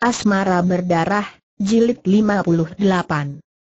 Asmara Berdarah, Jilid 58.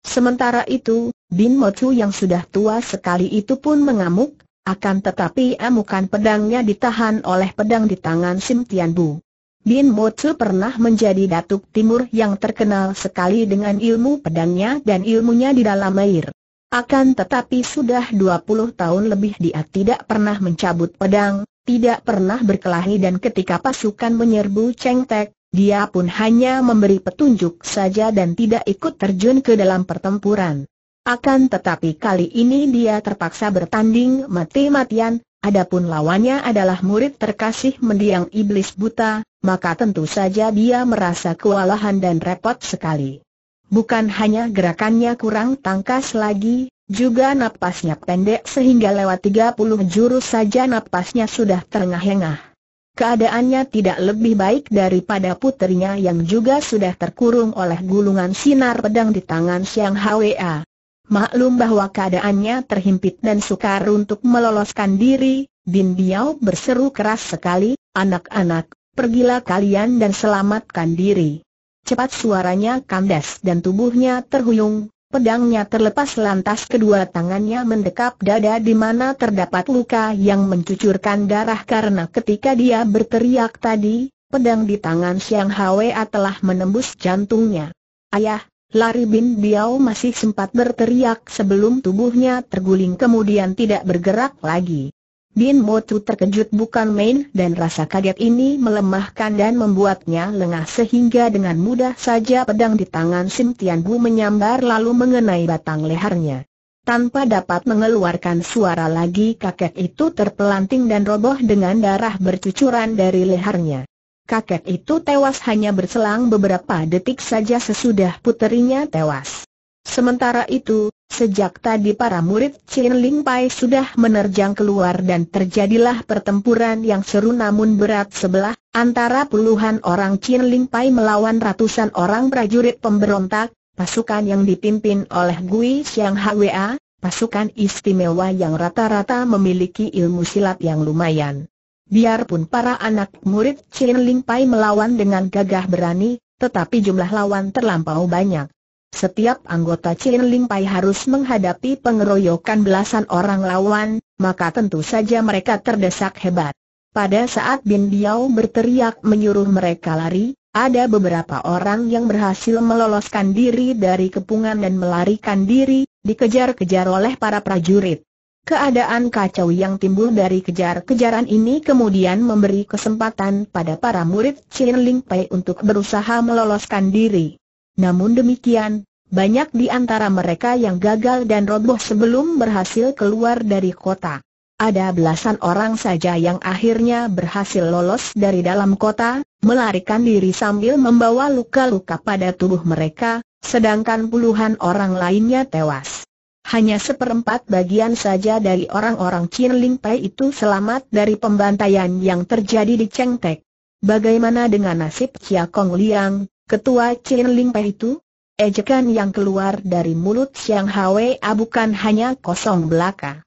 Sementara itu, Bin Mochu yang sudah tua sekali itu pun mengamuk, akan tetapi amukan pedangnya ditahan oleh pedang di tangan Sim Tian Bu. Bin Mochu pernah menjadi datuk timur yang terkenal sekali dengan ilmu pedangnya dan ilmunya di dalam air. Akan tetapi sudah 20 tahun lebih dia tidak pernah mencabut pedang, tidak pernah berkelahi dan ketika pasukan menyerbu Cheng Tek, dia pun hanya memberi petunjuk saja dan tidak ikut terjun ke dalam pertempuran. Akan tetapi kali ini dia terpaksa bertanding mati-matian, adapun lawannya adalah murid terkasih mendiang iblis buta, maka tentu saja dia merasa kewalahan dan repot sekali. Bukan hanya gerakannya kurang tangkas lagi, juga napasnya pendek sehingga lewat 30 jurus saja napasnya sudah terengah-engah. Keadaannya tidak lebih baik daripada putrinya yang juga sudah terkurung oleh gulungan sinar pedang di tangan Siang Hwa. Maklum bahwa keadaannya terhimpit dan sukar untuk meloloskan diri, Bin Biao berseru keras sekali, anak-anak, pergilah kalian dan selamatkan diri. Cepat suaranya kandas dan tubuhnya terhuyung, Pedangnya terlepas lantas kedua tangannya mendekap dada di mana terdapat luka yang mencucurkan darah karena ketika dia berteriak tadi, pedang di tangan Siang Hwa telah menembus jantungnya. Ayah, lari Bin Biao masih sempat berteriak sebelum tubuhnya terguling kemudian tidak bergerak lagi. Bin Motu terkejut bukan main dan rasa kaget ini melemahkan dan membuatnya lengah sehingga dengan mudah saja pedang di tangan Sim Tian Bu menyambar lalu mengenai batang lehernya. Tanpa dapat mengeluarkan suara lagi kakek itu terpelanting dan roboh dengan darah bercucuran dari lehernya. Kakek itu tewas hanya berselang beberapa detik saja sesudah puterinya tewas. Sementara itu, Sejak tadi para murid Chin Ling Pai sudah menerjang keluar dan terjadilah pertempuran yang seru namun berat sebelah, antara puluhan orang Chin Ling Pai melawan ratusan orang prajurit pemberontak, pasukan yang dipimpin oleh Gui Xiang Hwa, pasukan istimewa yang rata-rata memiliki ilmu silat yang lumayan. Biarpun para anak murid Chin Ling Pai melawan dengan gagah berani, tetapi jumlah lawan terlampau banyak. Setiap anggota Chin Ling Pai harus menghadapi pengeroyokan belasan orang lawan, maka tentu saja mereka terdesak hebat. Pada saat Bin Diao berteriak menyuruh mereka lari, ada beberapa orang yang berhasil meloloskan diri dari kepungan dan melarikan diri, dikejar-kejar oleh para prajurit. Keadaan kacau yang timbul dari kejar-kejaran ini kemudian memberi kesempatan pada para murid Chin Ling Pai untuk berusaha meloloskan diri. Namun demikian, banyak di antara mereka yang gagal dan roboh sebelum berhasil keluar dari kota. Ada belasan orang saja yang akhirnya berhasil lolos dari dalam kota, melarikan diri sambil membawa luka-luka pada tubuh mereka, sedangkan puluhan orang lainnya tewas. Hanya seperempat bagian saja dari orang-orang Chin Ling Pai itu selamat dari pembantaian yang terjadi di Cheng Tek. Bagaimana dengan nasib Chia Kong Liang, Ketua Chin Ling Pei itu? Ejekan yang keluar dari mulut Siang Hwa bukan hanya kosong belaka.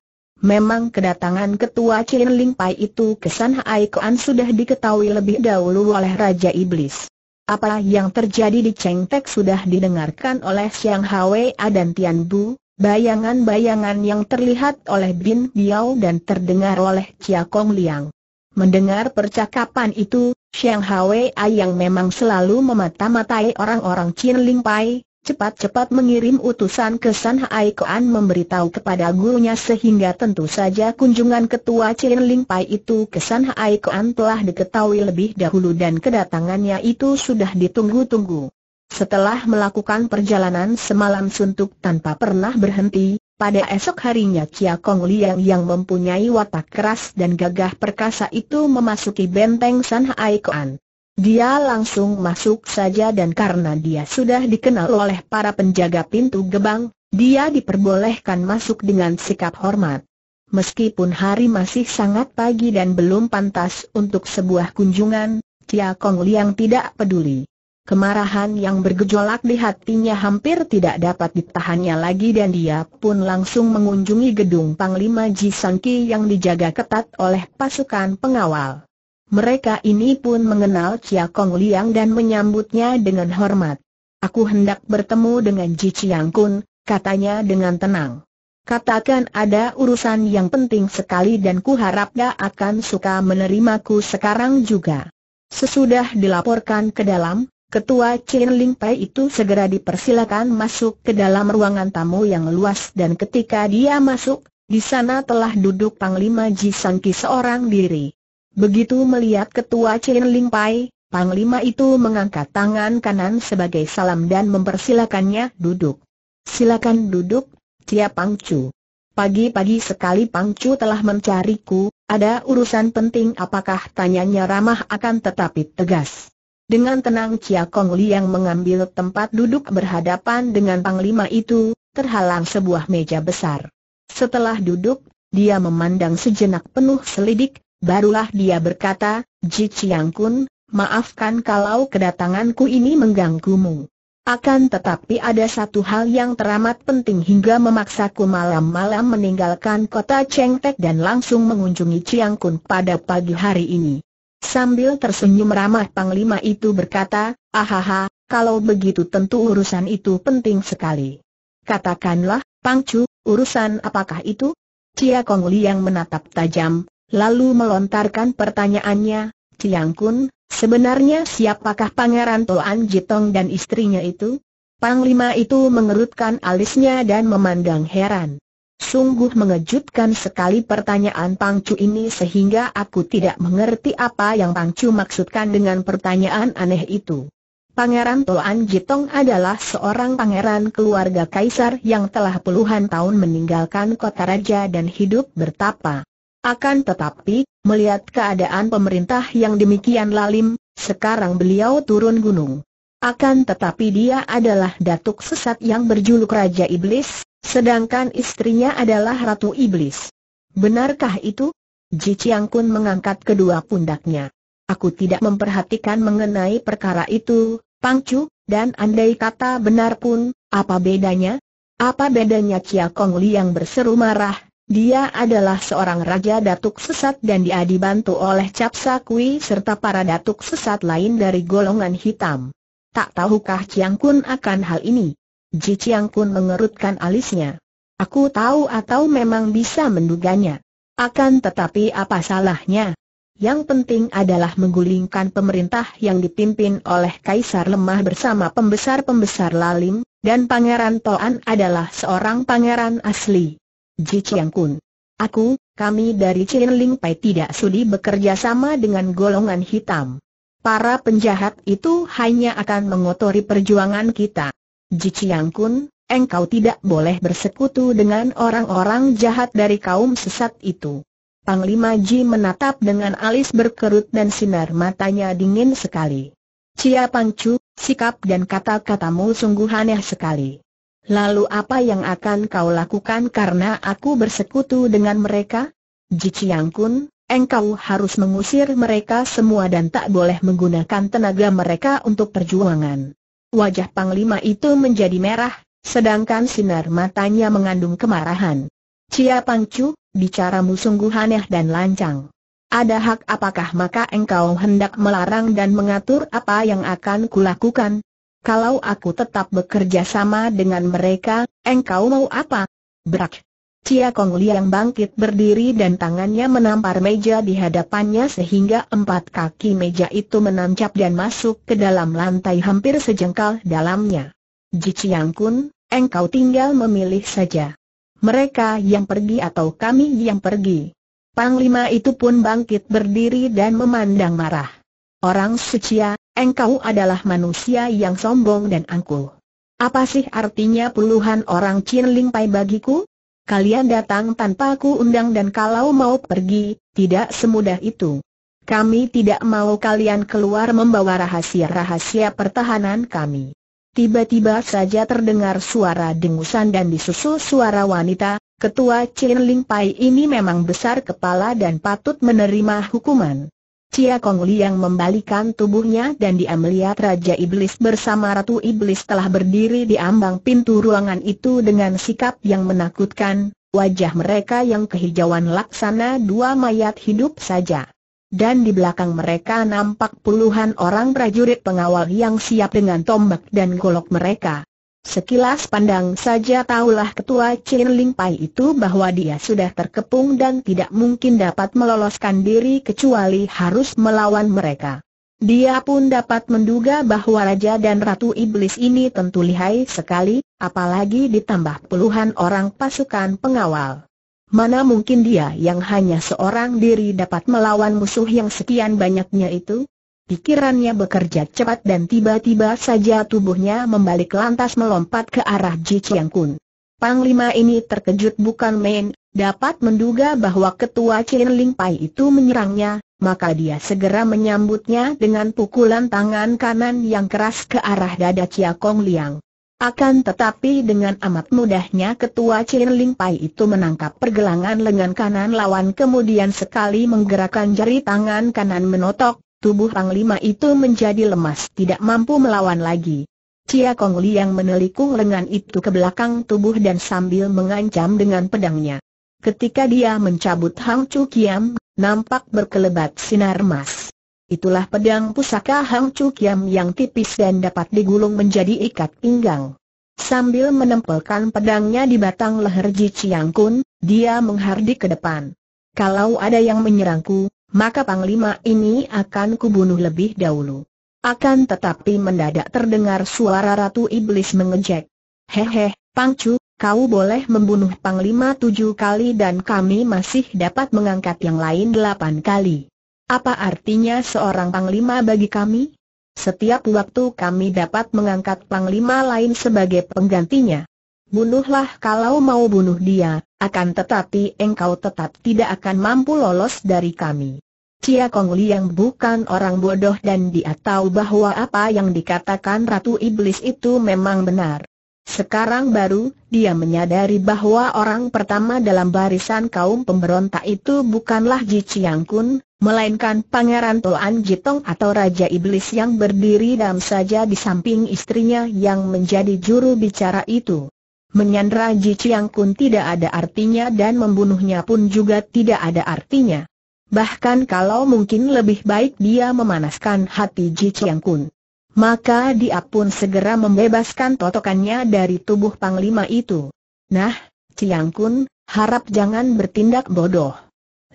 Memang kedatangan ketua Chin Ling Pai itu ke San Hai Kuan sudah diketahui lebih dahulu oleh Raja Iblis. Apa yang terjadi di Cheng Tek sudah didengarkan oleh Siang Hwa dan Tian Bu, bayangan-bayangan yang terlihat oleh Bin Biao dan terdengar oleh Chia Kong Liang. Mendengar percakapan itu, Sheng Hwei yang memang selalu memata-matai orang-orang Chin Ling Pai, cepat-cepat mengirim utusan ke San Hai Kuan memberitahu kepada gurunya sehingga tentu saja kunjungan ketua Chin Ling Pai itu ke San Hai Kuan telah diketahui lebih dahulu dan kedatangannya itu sudah ditunggu-tunggu. Setelah melakukan perjalanan semalam suntuk tanpa pernah berhenti, pada esok harinya Chia Kong Liang yang mempunyai watak keras dan gagah perkasa itu memasuki benteng San Hai Kuan. Dia langsung masuk saja dan karena dia sudah dikenal oleh para penjaga pintu gebang, dia diperbolehkan masuk dengan sikap hormat. Meskipun hari masih sangat pagi dan belum pantas untuk sebuah kunjungan, Chia Kong Liang tidak peduli. Kemarahan yang bergejolak di hatinya hampir tidak dapat ditahannya lagi dan dia pun langsung mengunjungi gedung Panglima Jisanki yang dijaga ketat oleh pasukan pengawal. Mereka ini pun mengenal Chia Kong Liang dan menyambutnya dengan hormat. Aku hendak bertemu dengan Ji Chiang Kun, katanya dengan tenang. Katakan ada urusan yang penting sekali dan ku harap dia akan suka menerimaku sekarang juga. Sesudah dilaporkan ke dalam, Ketua Chin Ling Pai itu segera dipersilakan masuk ke dalam ruangan tamu yang luas dan ketika dia masuk, di sana telah duduk Panglima Ji Ki seorang diri. Begitu melihat Ketua Chin Ling Pai, Panglima itu mengangkat tangan kanan sebagai salam dan mempersilakannya duduk. Silakan duduk, Cia Pangcu. Pagi-pagi sekali Pangcu telah mencariku, ada urusan penting apakah tanyanya ramah akan tetapi tegas. Dengan tenang Chia Kong Liang mengambil tempat duduk berhadapan dengan panglima itu, terhalang sebuah meja besar. Setelah duduk, dia memandang sejenak penuh selidik, barulah dia berkata, Ji Chiang Kun, maafkan kalau kedatanganku ini mengganggumu. Akan tetapi ada satu hal yang teramat penting hingga memaksaku malam-malam meninggalkan kota Chengtek dan langsung mengunjungi Chiang Kun pada pagi hari ini. Sambil tersenyum ramah Panglima itu berkata, ahaha, kalau begitu tentu urusan itu penting sekali. Katakanlah, Pangcu, urusan apakah itu? Cia Kong Liang menatap tajam, lalu melontarkan pertanyaannya, Ciang Kun, sebenarnya siapakah Pangeran Toan Jitong dan istrinya itu? Panglima itu mengerutkan alisnya dan memandang heran. Sungguh mengejutkan sekali pertanyaan Pangcu ini sehingga aku tidak mengerti apa yang Pangcu maksudkan dengan pertanyaan aneh itu. Pangeran Toan Jitong adalah seorang pangeran keluarga kaisar yang telah puluhan tahun meninggalkan kota raja dan hidup bertapa. Akan tetapi, melihat keadaan pemerintah yang demikian lalim, sekarang beliau turun gunung. Akan tetapi dia adalah datuk sesat yang berjuluk Raja Iblis, Sedangkan istrinya adalah Ratu Iblis. Benarkah itu? Ji Chiang Kun mengangkat kedua pundaknya. Aku tidak memperhatikan mengenai perkara itu, Pang Chu. dan andai kata benar pun, apa bedanya? Apa bedanya Chia Kong Li yang berseru marah? Dia adalah seorang raja datuk sesat dan dia dibantu oleh Cap Sakui serta para datuk sesat lain dari golongan hitam. Tak tahukah Chiang Kun akan hal ini? Ji Chiang Kun mengerutkan alisnya. Aku tahu atau memang bisa menduganya. Akan tetapi apa salahnya? Yang penting adalah menggulingkan pemerintah yang dipimpin oleh Kaisar Lemah bersama pembesar-pembesar lalim, dan Pangeran Toan adalah seorang pangeran asli. Ji Chiang Kun. Aku, kami dari Chin Ling Pai tidak sudi bekerja sama dengan golongan hitam. Para penjahat itu hanya akan mengotori perjuangan kita. Jiciang Kun, engkau tidak boleh bersekutu dengan orang-orang jahat dari kaum sesat itu. Panglima Ji menatap dengan alis berkerut dan sinar matanya dingin sekali. Cia Pangcu, sikap dan kata-katamu sungguh aneh sekali. Lalu apa yang akan kau lakukan karena aku bersekutu dengan mereka? Ji Chiang Kun, engkau harus mengusir mereka semua dan tak boleh menggunakan tenaga mereka untuk perjuangan wajah Panglima itu menjadi merah, sedangkan sinar matanya mengandung kemarahan. Cia Pangcu, bicaramu sungguh aneh dan lancang. Ada hak apakah maka engkau hendak melarang dan mengatur apa yang akan kulakukan? Kalau aku tetap bekerja sama dengan mereka, engkau mau apa? Berak. Chia Kong Liang bangkit berdiri dan tangannya menampar meja di hadapannya sehingga empat kaki meja itu menancap dan masuk ke dalam lantai hampir sejengkal dalamnya. Jiciang Kun, engkau tinggal memilih saja. Mereka yang pergi atau kami yang pergi. Panglima itu pun bangkit berdiri dan memandang marah. Orang secia, engkau adalah manusia yang sombong dan angkuh. Apa sih artinya puluhan orang Chin Ling Pai bagiku? kalian datang tanpa aku undang dan kalau mau pergi, tidak semudah itu. Kami tidak mau kalian keluar membawa rahasia-rahasia pertahanan kami. Tiba-tiba saja terdengar suara dengusan dan disusul suara wanita, ketua Chin Ling Pai ini memang besar kepala dan patut menerima hukuman. Cia Kong Liang membalikan tubuhnya dan dia melihat Raja Iblis bersama Ratu Iblis telah berdiri di ambang pintu ruangan itu dengan sikap yang menakutkan, wajah mereka yang kehijauan laksana dua mayat hidup saja. Dan di belakang mereka nampak puluhan orang prajurit pengawal yang siap dengan tombak dan golok mereka. Sekilas pandang saja tahulah ketua Chin Ling Pai itu bahwa dia sudah terkepung dan tidak mungkin dapat meloloskan diri kecuali harus melawan mereka. Dia pun dapat menduga bahwa Raja dan Ratu Iblis ini tentu lihai sekali, apalagi ditambah puluhan orang pasukan pengawal. Mana mungkin dia yang hanya seorang diri dapat melawan musuh yang sekian banyaknya itu? Pikirannya bekerja cepat dan tiba-tiba saja tubuhnya membalik lantas melompat ke arah Ji Chiang Kun. Panglima ini terkejut bukan main, dapat menduga bahwa ketua Chin Ling Pai itu menyerangnya, maka dia segera menyambutnya dengan pukulan tangan kanan yang keras ke arah dada Chia Kong Liang. Akan tetapi dengan amat mudahnya ketua Chin Ling Pai itu menangkap pergelangan lengan kanan lawan kemudian sekali menggerakkan jari tangan kanan menotok, Tubuh Panglima itu menjadi lemas tidak mampu melawan lagi. Cia Kong Li yang menelikung lengan itu ke belakang tubuh dan sambil mengancam dengan pedangnya. Ketika dia mencabut Hang Chu Kiam, nampak berkelebat sinar emas. Itulah pedang pusaka Hang Chu Kiam yang tipis dan dapat digulung menjadi ikat pinggang. Sambil menempelkan pedangnya di batang leher Ji Chiang Kun, dia menghardik ke depan. Kalau ada yang menyerangku, maka Panglima ini akan kubunuh lebih dahulu. Akan tetapi mendadak terdengar suara Ratu Iblis mengejek. Hehe, Pangcu, kau boleh membunuh Panglima tujuh kali dan kami masih dapat mengangkat yang lain delapan kali. Apa artinya seorang Panglima bagi kami? Setiap waktu kami dapat mengangkat Panglima lain sebagai penggantinya bunuhlah kalau mau bunuh dia, akan tetapi engkau tetap tidak akan mampu lolos dari kami. Cia Kong Liang bukan orang bodoh dan dia tahu bahwa apa yang dikatakan Ratu Iblis itu memang benar. Sekarang baru, dia menyadari bahwa orang pertama dalam barisan kaum pemberontak itu bukanlah Ji Chiang Kun, melainkan Pangeran Toan Jitong atau Raja Iblis yang berdiri dalam saja di samping istrinya yang menjadi juru bicara itu. Menyandra Ji Chiang Kun tidak ada artinya dan membunuhnya pun juga tidak ada artinya. Bahkan kalau mungkin lebih baik dia memanaskan hati Ji Chiang Kun. Maka dia pun segera membebaskan totokannya dari tubuh Panglima itu. Nah, Chiang Kun, harap jangan bertindak bodoh.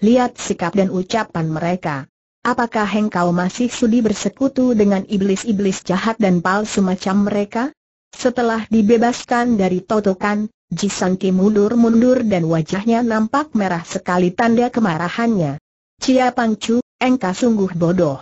Lihat sikap dan ucapan mereka. Apakah engkau masih sudi bersekutu dengan iblis-iblis jahat dan palsu macam mereka? Setelah dibebaskan dari totokan, Jisan Kim mundur-mundur dan wajahnya nampak merah sekali tanda kemarahannya. Cia Pangcu, engkau sungguh bodoh.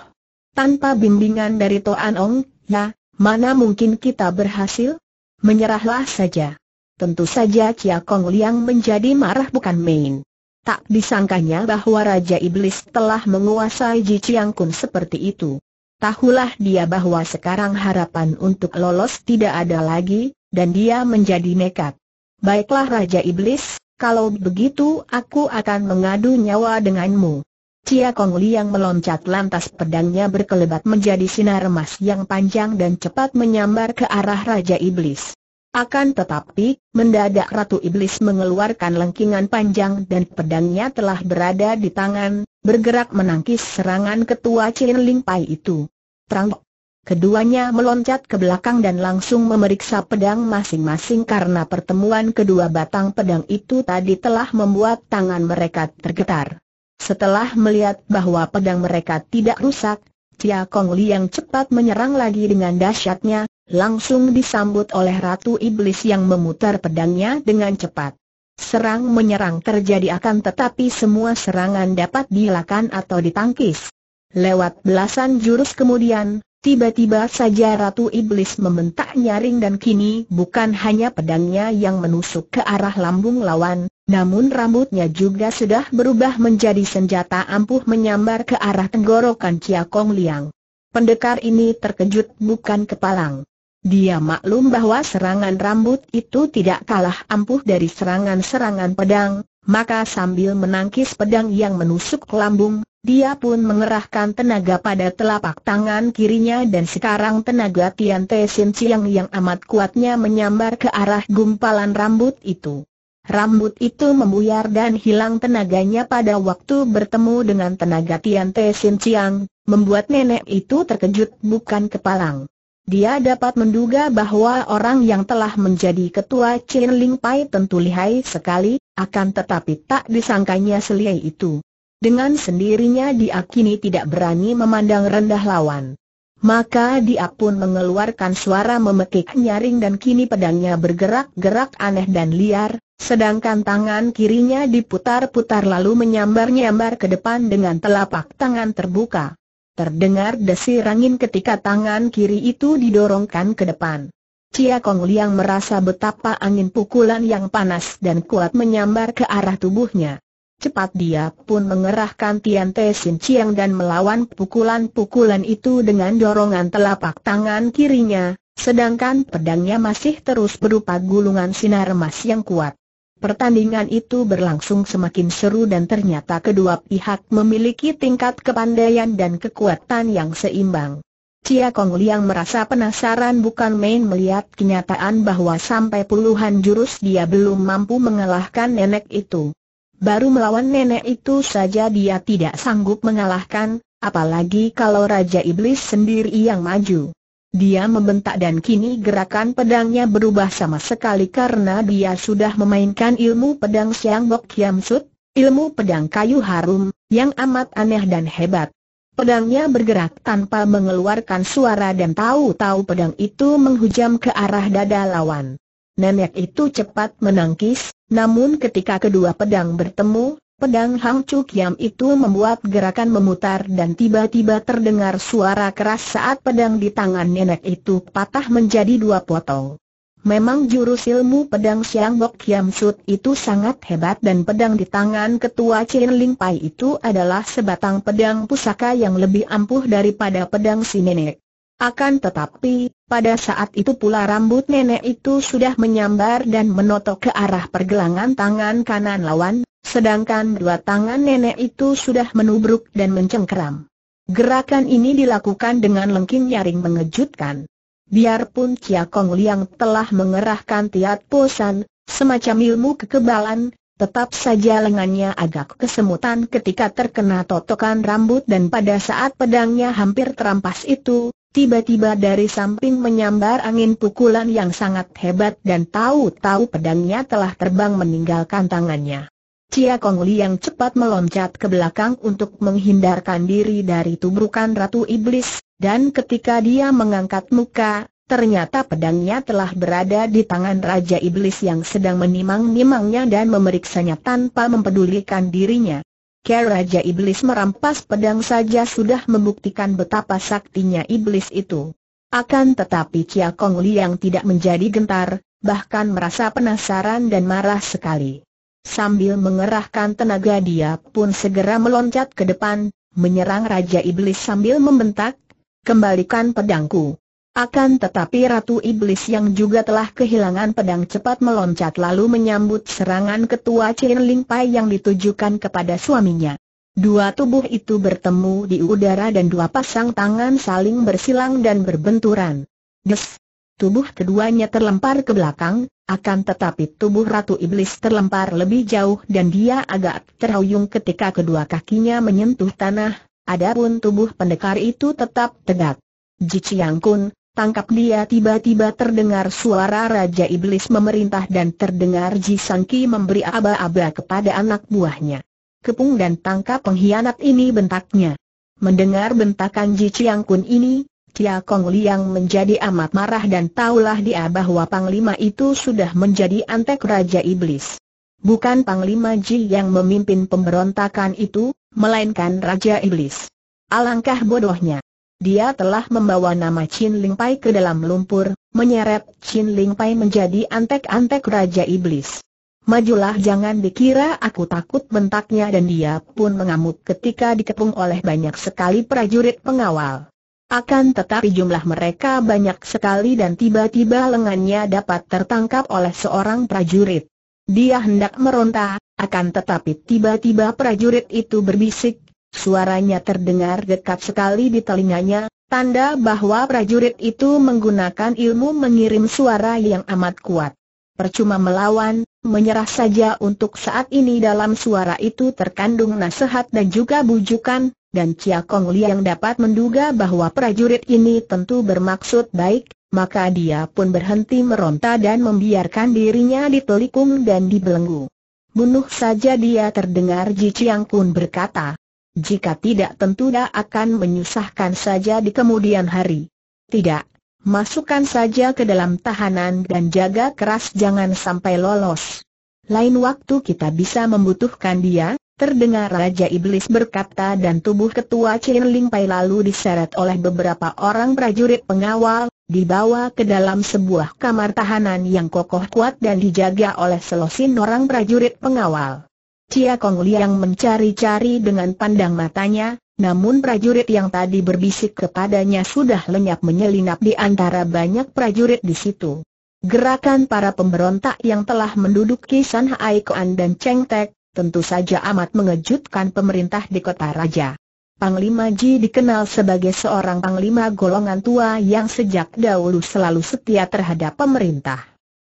Tanpa bimbingan dari Toan Ong, ya, mana mungkin kita berhasil? Menyerahlah saja. Tentu saja Cia Kong Liang menjadi marah bukan main. Tak disangkanya bahwa Raja Iblis telah menguasai Ji Chiang Kun seperti itu. Tahulah dia bahwa sekarang harapan untuk lolos tidak ada lagi, dan dia menjadi nekat. Baiklah Raja Iblis, kalau begitu aku akan mengadu nyawa denganmu. Cia Kong Liang meloncat lantas pedangnya berkelebat menjadi sinar emas yang panjang dan cepat menyambar ke arah Raja Iblis. Akan tetapi, mendadak Ratu Iblis mengeluarkan lengkingan panjang dan pedangnya telah berada di tangan, bergerak menangkis serangan ketua Chin Ling Pai itu. Trang. Keduanya meloncat ke belakang dan langsung memeriksa pedang masing-masing karena pertemuan kedua batang pedang itu tadi telah membuat tangan mereka tergetar. Setelah melihat bahwa pedang mereka tidak rusak, Chia Kong yang cepat menyerang lagi dengan dahsyatnya, langsung disambut oleh Ratu Iblis yang memutar pedangnya dengan cepat. Serang menyerang terjadi akan tetapi semua serangan dapat dilakukan atau ditangkis. Lewat belasan jurus kemudian, tiba-tiba saja Ratu Iblis membentak nyaring dan kini bukan hanya pedangnya yang menusuk ke arah lambung lawan, namun rambutnya juga sudah berubah menjadi senjata ampuh menyambar ke arah tenggorokan Chia Kong Liang. Pendekar ini terkejut bukan kepalang. Dia maklum bahwa serangan rambut itu tidak kalah ampuh dari serangan-serangan pedang, maka sambil menangkis pedang yang menusuk lambung, dia pun mengerahkan tenaga pada telapak tangan kirinya dan sekarang tenaga Tian Te Sin Chiang yang amat kuatnya menyambar ke arah gumpalan rambut itu. Rambut itu membuyar dan hilang tenaganya pada waktu bertemu dengan tenaga Tian Te Sin Chiang, membuat nenek itu terkejut bukan kepalang. Dia dapat menduga bahwa orang yang telah menjadi ketua Chin Ling Pai tentu lihai sekali, akan tetapi tak disangkanya selihai itu. Dengan sendirinya dia kini tidak berani memandang rendah lawan. Maka dia pun mengeluarkan suara memekik nyaring dan kini pedangnya bergerak-gerak aneh dan liar, sedangkan tangan kirinya diputar-putar lalu menyambar-nyambar ke depan dengan telapak tangan terbuka. Terdengar desir angin ketika tangan kiri itu didorongkan ke depan. Cia Kong Liang merasa betapa angin pukulan yang panas dan kuat menyambar ke arah tubuhnya. Cepat dia pun mengerahkan Tian Te Sin Chiang dan melawan pukulan-pukulan itu dengan dorongan telapak tangan kirinya, sedangkan pedangnya masih terus berupa gulungan sinar emas yang kuat. Pertandingan itu berlangsung semakin seru dan ternyata kedua pihak memiliki tingkat kepandaian dan kekuatan yang seimbang. Cia Kong Liang merasa penasaran bukan main melihat kenyataan bahwa sampai puluhan jurus dia belum mampu mengalahkan nenek itu. Baru melawan nenek itu saja dia tidak sanggup mengalahkan, apalagi kalau Raja Iblis sendiri yang maju. Dia membentak dan kini gerakan pedangnya berubah sama sekali karena dia sudah memainkan ilmu pedang Siang Bok Kiam Sut, ilmu pedang kayu harum, yang amat aneh dan hebat. Pedangnya bergerak tanpa mengeluarkan suara dan tahu-tahu pedang itu menghujam ke arah dada lawan. Nenek itu cepat menangkis, namun ketika kedua pedang bertemu, Pedang Hang Chuk Yam itu membuat gerakan memutar dan tiba-tiba terdengar suara keras saat pedang di tangan nenek itu patah menjadi dua potong. Memang jurus ilmu pedang Siang Bok Kiam Sut itu sangat hebat dan pedang di tangan ketua Chin Ling Pai itu adalah sebatang pedang pusaka yang lebih ampuh daripada pedang si nenek. Akan tetapi, pada saat itu pula rambut nenek itu sudah menyambar dan menotok ke arah pergelangan tangan kanan lawan, Sedangkan dua tangan nenek itu sudah menubruk dan mencengkeram. Gerakan ini dilakukan dengan lengking nyaring mengejutkan. Biarpun Chia Kong Liang telah mengerahkan tiat posan, semacam ilmu kekebalan, tetap saja lengannya agak kesemutan ketika terkena totokan rambut dan pada saat pedangnya hampir terampas itu, tiba-tiba dari samping menyambar angin pukulan yang sangat hebat dan tahu-tahu pedangnya telah terbang meninggalkan tangannya. Cia Kong yang cepat meloncat ke belakang untuk menghindarkan diri dari tubrukan Ratu Iblis, dan ketika dia mengangkat muka, ternyata pedangnya telah berada di tangan Raja Iblis yang sedang menimang-nimangnya dan memeriksanya tanpa mempedulikan dirinya. Ker Raja Iblis merampas pedang saja sudah membuktikan betapa saktinya iblis itu. Akan tetapi Cia Kong yang tidak menjadi gentar, bahkan merasa penasaran dan marah sekali. Sambil mengerahkan tenaga dia pun segera meloncat ke depan, menyerang Raja Iblis sambil membentak, kembalikan pedangku. Akan tetapi Ratu Iblis yang juga telah kehilangan pedang cepat meloncat lalu menyambut serangan ketua Chin Ling Pai yang ditujukan kepada suaminya. Dua tubuh itu bertemu di udara dan dua pasang tangan saling bersilang dan berbenturan. Des! Tubuh keduanya terlempar ke belakang, akan tetapi tubuh Ratu Iblis terlempar lebih jauh dan dia agak terhuyung ketika kedua kakinya menyentuh tanah, adapun tubuh pendekar itu tetap tegak. Jiciang Kun, tangkap dia tiba-tiba terdengar suara Raja Iblis memerintah dan terdengar Ji Jisangki memberi aba-aba kepada anak buahnya. Kepung dan tangkap pengkhianat ini bentaknya. Mendengar bentakan Jiciang Kun ini, Kia Kong Liang menjadi amat marah dan taulah dia bahwa Panglima itu sudah menjadi antek Raja Iblis. Bukan Panglima Ji yang memimpin pemberontakan itu, melainkan Raja Iblis. Alangkah bodohnya. Dia telah membawa nama Chin Ling Pai ke dalam lumpur, menyeret Chin Ling Pai menjadi antek-antek Raja Iblis. Majulah jangan dikira aku takut bentaknya dan dia pun mengamuk ketika dikepung oleh banyak sekali prajurit pengawal. Akan tetapi jumlah mereka banyak sekali dan tiba-tiba lengannya dapat tertangkap oleh seorang prajurit. Dia hendak meronta, akan tetapi tiba-tiba prajurit itu berbisik, suaranya terdengar dekat sekali di telinganya, tanda bahwa prajurit itu menggunakan ilmu mengirim suara yang amat kuat. Percuma melawan, menyerah saja untuk saat ini dalam suara itu terkandung nasihat dan juga bujukan, dan Chia Kong Liang dapat menduga bahwa prajurit ini tentu bermaksud baik, maka dia pun berhenti meronta dan membiarkan dirinya ditelikung dan dibelenggu. Bunuh saja dia terdengar Ji Chiang Kun berkata. Jika tidak tentu dia akan menyusahkan saja di kemudian hari. Tidak, masukkan saja ke dalam tahanan dan jaga keras jangan sampai lolos. Lain waktu kita bisa membutuhkan dia, Terdengar Raja Iblis berkata dan tubuh ketua Chen Ling Pai lalu diseret oleh beberapa orang prajurit pengawal, dibawa ke dalam sebuah kamar tahanan yang kokoh kuat dan dijaga oleh selosin orang prajurit pengawal. Cia Kong Liang mencari-cari dengan pandang matanya, namun prajurit yang tadi berbisik kepadanya sudah lenyap menyelinap di antara banyak prajurit di situ. Gerakan para pemberontak yang telah menduduki San Kuan dan Cheng Tek, tentu saja amat mengejutkan pemerintah di kota raja. Panglima Ji dikenal sebagai seorang panglima golongan tua yang sejak dahulu selalu setia terhadap pemerintah.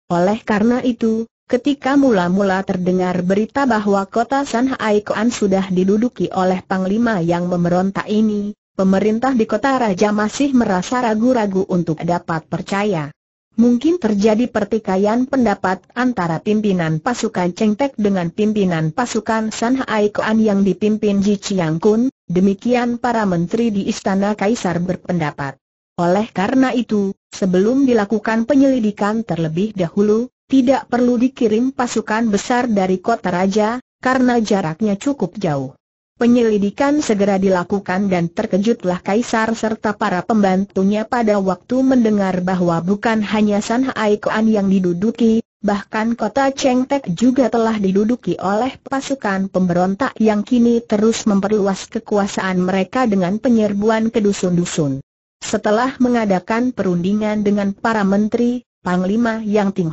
Oleh karena itu, ketika mula-mula terdengar berita bahwa kota Sanhaikoan sudah diduduki oleh panglima yang memberontak ini, pemerintah di kota raja masih merasa ragu-ragu untuk dapat percaya mungkin terjadi pertikaian pendapat antara pimpinan pasukan Cheng Tek dengan pimpinan pasukan San Hai Kuan yang dipimpin Ji Chiang Kun, demikian para menteri di Istana Kaisar berpendapat. Oleh karena itu, sebelum dilakukan penyelidikan terlebih dahulu, tidak perlu dikirim pasukan besar dari kota raja, karena jaraknya cukup jauh. Penyelidikan segera dilakukan dan terkejutlah Kaisar serta para pembantunya pada waktu mendengar bahwa bukan hanya San Haikoan yang diduduki, bahkan kota Chengtek juga telah diduduki oleh pasukan pemberontak yang kini terus memperluas kekuasaan mereka dengan penyerbuan ke dusun-dusun. Setelah mengadakan perundingan dengan para menteri, Panglima Yang Ting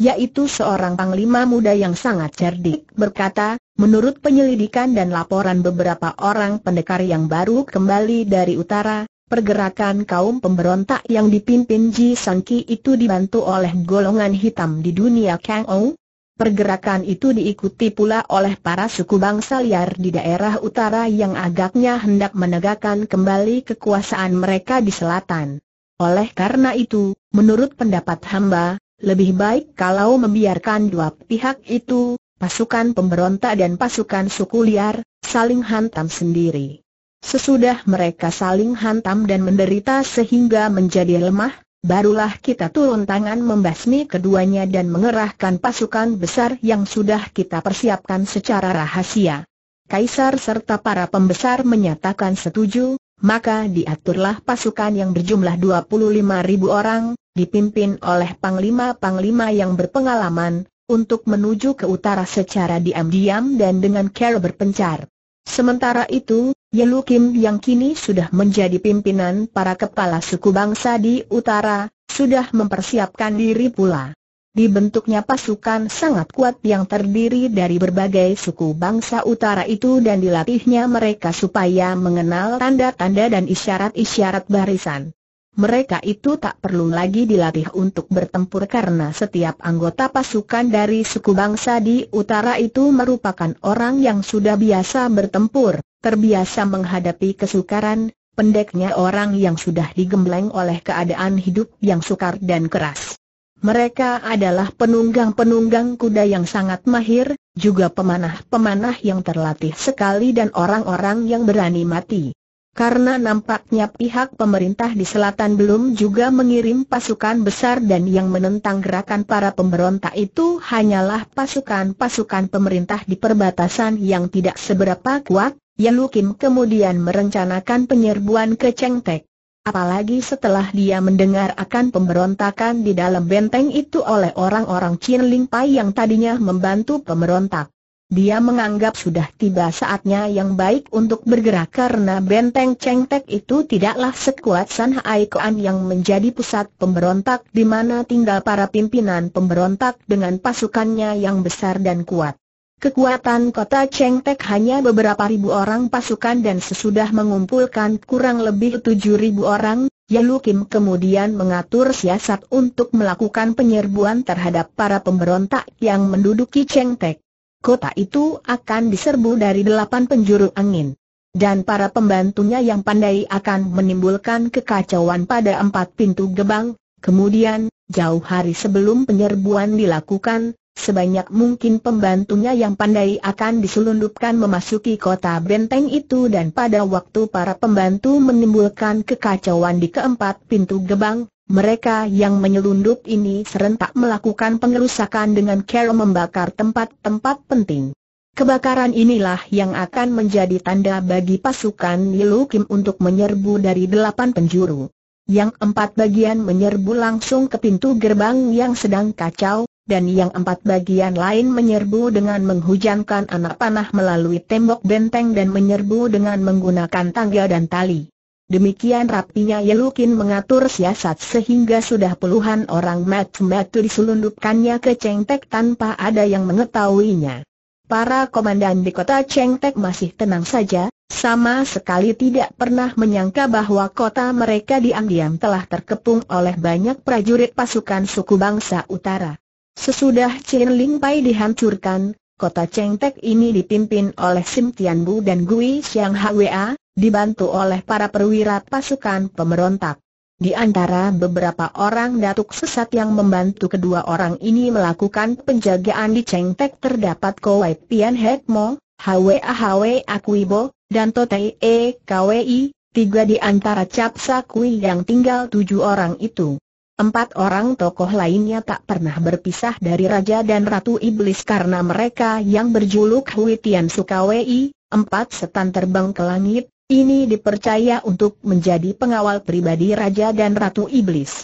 yaitu seorang panglima muda yang sangat cerdik, berkata, menurut penyelidikan dan laporan beberapa orang pendekar yang baru kembali dari utara, pergerakan kaum pemberontak yang dipimpin Ji Sangki itu dibantu oleh golongan hitam di dunia Kang Ou. Pergerakan itu diikuti pula oleh para suku bangsa liar di daerah utara yang agaknya hendak menegakkan kembali kekuasaan mereka di selatan. Oleh karena itu, menurut pendapat hamba, lebih baik kalau membiarkan dua pihak itu, pasukan pemberontak dan pasukan suku liar, saling hantam sendiri. Sesudah mereka saling hantam dan menderita sehingga menjadi lemah, barulah kita turun tangan membasmi keduanya dan mengerahkan pasukan besar yang sudah kita persiapkan secara rahasia. Kaisar serta para pembesar menyatakan setuju, maka diaturlah pasukan yang berjumlah 25 ribu orang, dipimpin oleh panglima-panglima yang berpengalaman, untuk menuju ke utara secara diam-diam dan dengan cara berpencar. Sementara itu, Yelu Kim yang kini sudah menjadi pimpinan para kepala suku bangsa di utara, sudah mempersiapkan diri pula. Dibentuknya pasukan sangat kuat yang terdiri dari berbagai suku bangsa utara itu dan dilatihnya mereka supaya mengenal tanda-tanda dan isyarat-isyarat barisan. Mereka itu tak perlu lagi dilatih untuk bertempur karena setiap anggota pasukan dari suku bangsa di utara itu merupakan orang yang sudah biasa bertempur, terbiasa menghadapi kesukaran, pendeknya orang yang sudah digembleng oleh keadaan hidup yang sukar dan keras. Mereka adalah penunggang-penunggang kuda yang sangat mahir, juga pemanah-pemanah yang terlatih sekali dan orang-orang yang berani mati. Karena nampaknya pihak pemerintah di selatan belum juga mengirim pasukan besar dan yang menentang gerakan para pemberontak itu hanyalah pasukan-pasukan pemerintah di perbatasan yang tidak seberapa kuat, Yelukim kemudian merencanakan penyerbuan ke Cengtek. Apalagi setelah dia mendengar akan pemberontakan di dalam benteng itu oleh orang-orang Chin Ling Pai yang tadinya membantu pemberontak. Dia menganggap sudah tiba saatnya yang baik untuk bergerak karena benteng Cheng Tek itu tidaklah sekuat San Hai Kuan yang menjadi pusat pemberontak di mana tinggal para pimpinan pemberontak dengan pasukannya yang besar dan kuat. Kekuatan kota Chengtek hanya beberapa ribu orang pasukan dan sesudah mengumpulkan kurang lebih tujuh ribu orang, Yalu Kim kemudian mengatur siasat untuk melakukan penyerbuan terhadap para pemberontak yang menduduki Chengtek. Kota itu akan diserbu dari delapan penjuru angin. Dan para pembantunya yang pandai akan menimbulkan kekacauan pada empat pintu gebang, kemudian, jauh hari sebelum penyerbuan dilakukan, sebanyak mungkin pembantunya yang pandai akan diselundupkan memasuki kota benteng itu dan pada waktu para pembantu menimbulkan kekacauan di keempat pintu gebang, mereka yang menyelundup ini serentak melakukan pengerusakan dengan cara membakar tempat-tempat penting. Kebakaran inilah yang akan menjadi tanda bagi pasukan Nilu Kim untuk menyerbu dari delapan penjuru. Yang empat bagian menyerbu langsung ke pintu gerbang yang sedang kacau, dan yang empat bagian lain menyerbu dengan menghujankan anak panah melalui tembok benteng dan menyerbu dengan menggunakan tangga dan tali. Demikian rapinya Yelukin mengatur siasat sehingga sudah puluhan orang matu-matu diselundupkannya ke Cengtek tanpa ada yang mengetahuinya. Para komandan di kota Cengtek masih tenang saja, sama sekali tidak pernah menyangka bahwa kota mereka diam-diam telah terkepung oleh banyak prajurit pasukan suku bangsa utara. Sesudah Chen Ling Pai dihancurkan, kota Chengtek ini dipimpin oleh Sim Tian Bu dan Gui Xiang Hwa, dibantu oleh para perwira pasukan pemberontak. Di antara beberapa orang datuk sesat yang membantu kedua orang ini melakukan penjagaan di Chengtek terdapat Kowai Pian Mo, Hwa Hwa Akuibo, dan Totei E Kwi, tiga di antara Capsa Kui yang tinggal tujuh orang itu. Empat orang tokoh lainnya tak pernah berpisah dari Raja dan Ratu Iblis karena mereka yang berjuluk Hui Tian Sukawei, empat setan terbang ke langit, ini dipercaya untuk menjadi pengawal pribadi Raja dan Ratu Iblis.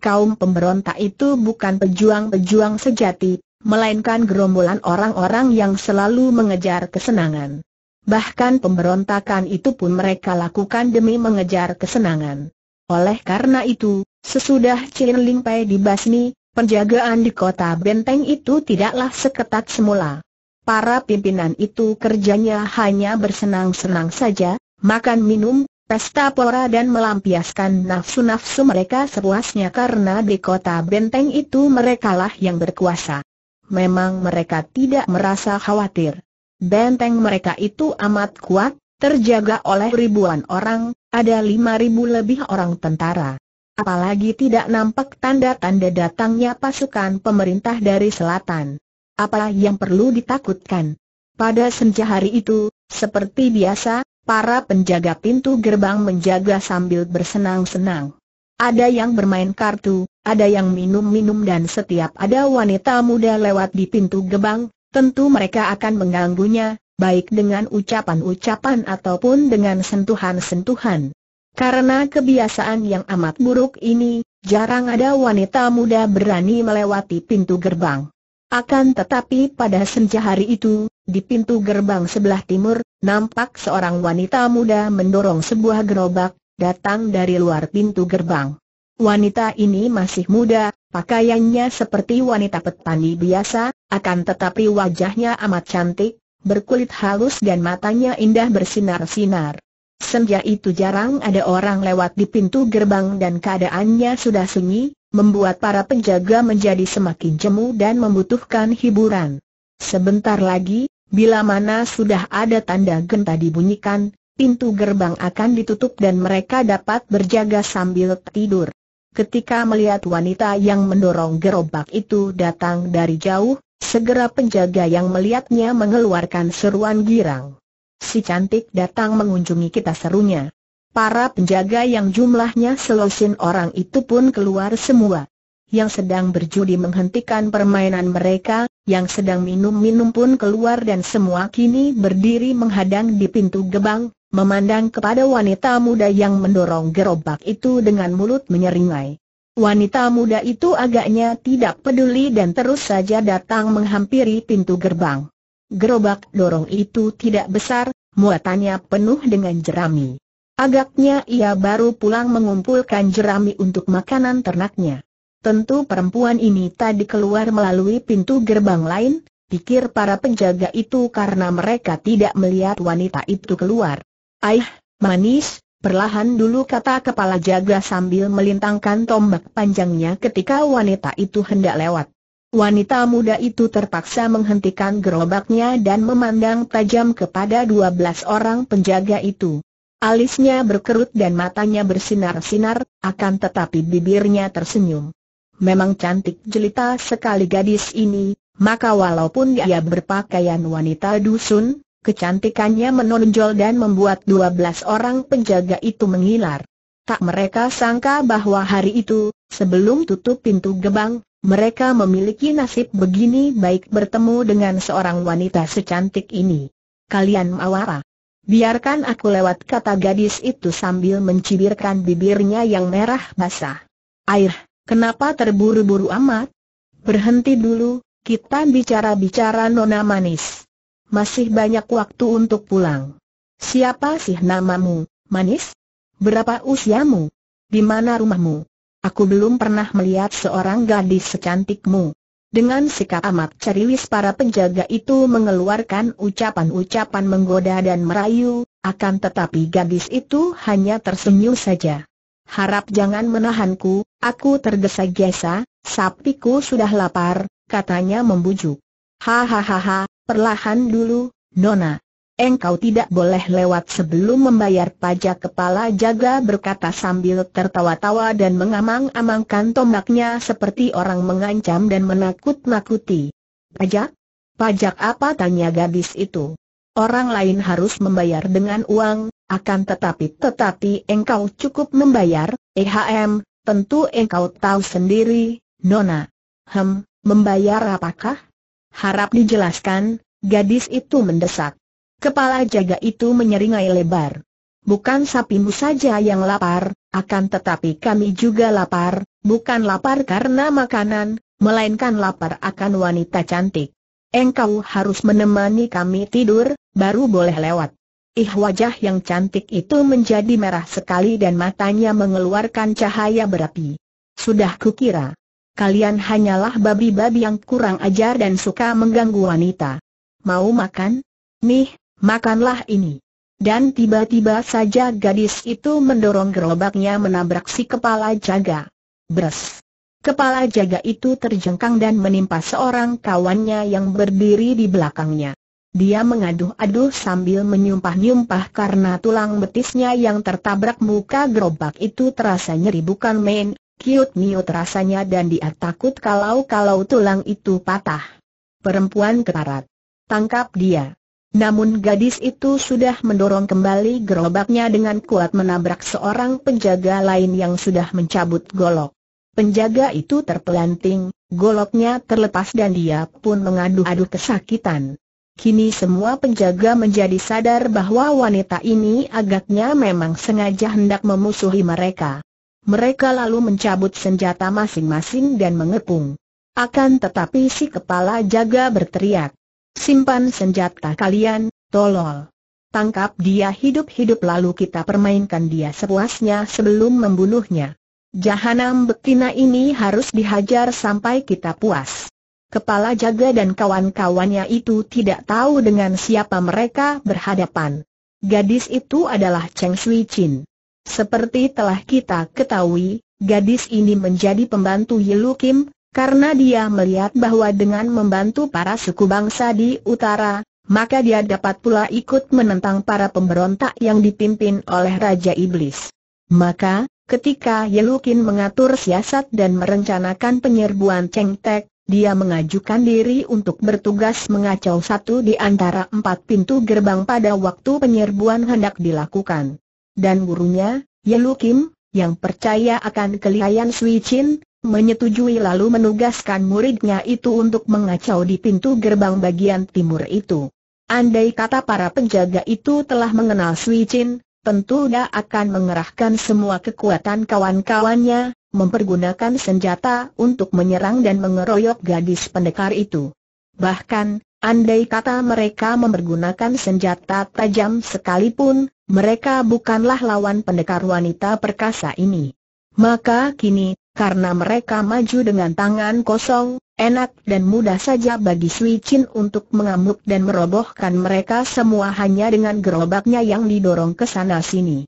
Kaum pemberontak itu bukan pejuang-pejuang sejati, melainkan gerombolan orang-orang yang selalu mengejar kesenangan. Bahkan pemberontakan itu pun mereka lakukan demi mengejar kesenangan. Oleh karena itu, Sesudah Chin Ling Pei dibasmi, penjagaan di kota benteng itu tidaklah seketat semula. Para pimpinan itu kerjanya hanya bersenang-senang saja, makan minum, pesta pora dan melampiaskan nafsu-nafsu mereka sepuasnya karena di kota benteng itu merekalah yang berkuasa. Memang mereka tidak merasa khawatir. Benteng mereka itu amat kuat, terjaga oleh ribuan orang, ada lima ribu lebih orang tentara apalagi tidak nampak tanda-tanda datangnya pasukan pemerintah dari selatan. Apa yang perlu ditakutkan? Pada senja hari itu, seperti biasa, para penjaga pintu gerbang menjaga sambil bersenang-senang. Ada yang bermain kartu, ada yang minum-minum dan setiap ada wanita muda lewat di pintu gerbang, tentu mereka akan mengganggunya, baik dengan ucapan-ucapan ataupun dengan sentuhan-sentuhan. Karena kebiasaan yang amat buruk ini, jarang ada wanita muda berani melewati pintu gerbang. Akan tetapi pada senja hari itu, di pintu gerbang sebelah timur, nampak seorang wanita muda mendorong sebuah gerobak, datang dari luar pintu gerbang. Wanita ini masih muda, pakaiannya seperti wanita petani biasa, akan tetapi wajahnya amat cantik, berkulit halus dan matanya indah bersinar-sinar. Senja itu jarang ada orang lewat di pintu gerbang dan keadaannya sudah sunyi, membuat para penjaga menjadi semakin jemu dan membutuhkan hiburan. Sebentar lagi, bila mana sudah ada tanda genta dibunyikan, pintu gerbang akan ditutup dan mereka dapat berjaga sambil tidur. Ketika melihat wanita yang mendorong gerobak itu datang dari jauh, segera penjaga yang melihatnya mengeluarkan seruan girang. Si cantik datang mengunjungi kita serunya. Para penjaga yang jumlahnya selosin orang itu pun keluar semua. Yang sedang berjudi menghentikan permainan mereka, yang sedang minum-minum pun keluar dan semua kini berdiri menghadang di pintu gebang, memandang kepada wanita muda yang mendorong gerobak itu dengan mulut menyeringai. Wanita muda itu agaknya tidak peduli dan terus saja datang menghampiri pintu gerbang. Gerobak dorong itu tidak besar, muatannya penuh dengan jerami. Agaknya ia baru pulang mengumpulkan jerami untuk makanan ternaknya. Tentu perempuan ini tadi keluar melalui pintu gerbang lain, pikir para penjaga itu karena mereka tidak melihat wanita itu keluar. Aih, manis, perlahan dulu kata kepala jaga sambil melintangkan tombak panjangnya ketika wanita itu hendak lewat. Wanita muda itu terpaksa menghentikan gerobaknya dan memandang tajam kepada dua belas orang penjaga itu. Alisnya berkerut dan matanya bersinar-sinar, akan tetapi bibirnya tersenyum. Memang cantik jelita sekali gadis ini, maka walaupun dia berpakaian wanita dusun, kecantikannya menonjol dan membuat dua belas orang penjaga itu mengilar. Tak mereka sangka bahwa hari itu, sebelum tutup pintu gebang, mereka memiliki nasib begini baik bertemu dengan seorang wanita secantik ini. Kalian mawara. Biarkan aku lewat kata gadis itu sambil mencibirkan bibirnya yang merah basah. Air, kenapa terburu-buru amat? Berhenti dulu, kita bicara-bicara nona manis. Masih banyak waktu untuk pulang. Siapa sih namamu, manis? Berapa usiamu? Di mana rumahmu? Aku belum pernah melihat seorang gadis secantikmu. Dengan sikap amat ceriwis para penjaga itu mengeluarkan ucapan-ucapan menggoda dan merayu, akan tetapi gadis itu hanya tersenyum saja. Harap jangan menahanku, aku tergesa-gesa, sapiku sudah lapar, katanya membujuk. Hahaha, perlahan dulu, Nona. Engkau tidak boleh lewat sebelum membayar pajak kepala jaga berkata sambil tertawa-tawa dan mengamang-amangkan tombaknya seperti orang mengancam dan menakut-nakuti. Pajak? Pajak apa tanya gadis itu? Orang lain harus membayar dengan uang, akan tetapi tetapi engkau cukup membayar, ehm, tentu engkau tahu sendiri, Nona. Hem, membayar apakah? Harap dijelaskan, gadis itu mendesak. Kepala jaga itu menyeringai lebar. Bukan sapimu saja yang lapar, akan tetapi kami juga lapar, bukan lapar karena makanan, melainkan lapar akan wanita cantik. Engkau harus menemani kami tidur, baru boleh lewat. Ih wajah yang cantik itu menjadi merah sekali dan matanya mengeluarkan cahaya berapi. Sudah kukira. Kalian hanyalah babi-babi yang kurang ajar dan suka mengganggu wanita. Mau makan? Nih, makanlah ini. Dan tiba-tiba saja gadis itu mendorong gerobaknya menabrak si kepala jaga. Bres. Kepala jaga itu terjengkang dan menimpa seorang kawannya yang berdiri di belakangnya. Dia mengaduh-aduh sambil menyumpah-nyumpah karena tulang betisnya yang tertabrak muka gerobak itu terasa nyeri bukan main, kiut-miut rasanya dan dia takut kalau-kalau tulang itu patah. Perempuan keparat. Tangkap dia. Namun gadis itu sudah mendorong kembali gerobaknya dengan kuat menabrak seorang penjaga lain yang sudah mencabut golok. Penjaga itu terpelanting, goloknya terlepas dan dia pun mengadu-adu kesakitan. Kini semua penjaga menjadi sadar bahwa wanita ini agaknya memang sengaja hendak memusuhi mereka. Mereka lalu mencabut senjata masing-masing dan mengepung. Akan tetapi si kepala jaga berteriak, Simpan senjata kalian, tolol. Tangkap dia hidup-hidup lalu kita permainkan dia sepuasnya sebelum membunuhnya. Jahanam betina ini harus dihajar sampai kita puas. Kepala jaga dan kawan-kawannya itu tidak tahu dengan siapa mereka berhadapan. Gadis itu adalah Cheng Sui Chin. Seperti telah kita ketahui, gadis ini menjadi pembantu Yilu Kim, karena dia melihat bahwa dengan membantu para suku bangsa di utara, maka dia dapat pula ikut menentang para pemberontak yang dipimpin oleh Raja Iblis. Maka, ketika Yelukin mengatur siasat dan merencanakan penyerbuan Cheng dia mengajukan diri untuk bertugas mengacau satu di antara empat pintu gerbang pada waktu penyerbuan hendak dilakukan. Dan gurunya, Yelukin, yang percaya akan kelihayan Sui Chin, menyetujui lalu menugaskan muridnya itu untuk mengacau di pintu gerbang bagian timur itu. Andai kata para penjaga itu telah mengenal Sui Chin, tentu dia akan mengerahkan semua kekuatan kawan-kawannya, mempergunakan senjata untuk menyerang dan mengeroyok gadis pendekar itu. Bahkan, andai kata mereka mempergunakan senjata tajam sekalipun, mereka bukanlah lawan pendekar wanita perkasa ini. Maka kini, karena mereka maju dengan tangan kosong, enak dan mudah saja bagi Sui Chin untuk mengamuk dan merobohkan mereka semua hanya dengan gerobaknya yang didorong ke sana sini.